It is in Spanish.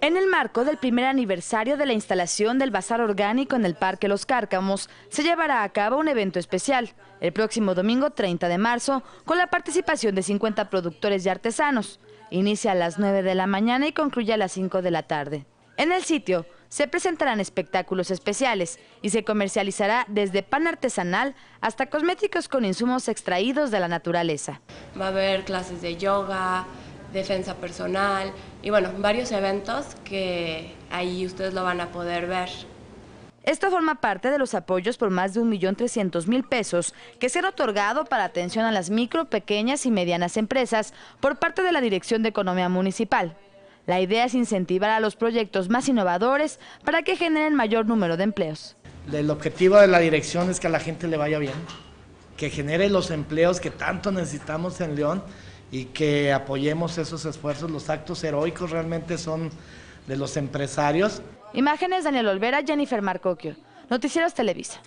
En el marco del primer aniversario de la instalación del Bazar Orgánico en el Parque Los Cárcamos, se llevará a cabo un evento especial, el próximo domingo 30 de marzo, con la participación de 50 productores y artesanos. Inicia a las 9 de la mañana y concluye a las 5 de la tarde. En el sitio se presentarán espectáculos especiales y se comercializará desde pan artesanal hasta cosméticos con insumos extraídos de la naturaleza. Va a haber clases de yoga, defensa personal y bueno, varios eventos que ahí ustedes lo van a poder ver. Esto forma parte de los apoyos por más de 1.300.000 pesos que será otorgado para atención a las micro, pequeñas y medianas empresas por parte de la Dirección de Economía Municipal. La idea es incentivar a los proyectos más innovadores para que generen mayor número de empleos. El objetivo de la dirección es que a la gente le vaya bien, que genere los empleos que tanto necesitamos en León y que apoyemos esos esfuerzos. Los actos heroicos realmente son de los empresarios. Imágenes Daniel Olvera, Jennifer Marcoquio, Noticieros Televisa.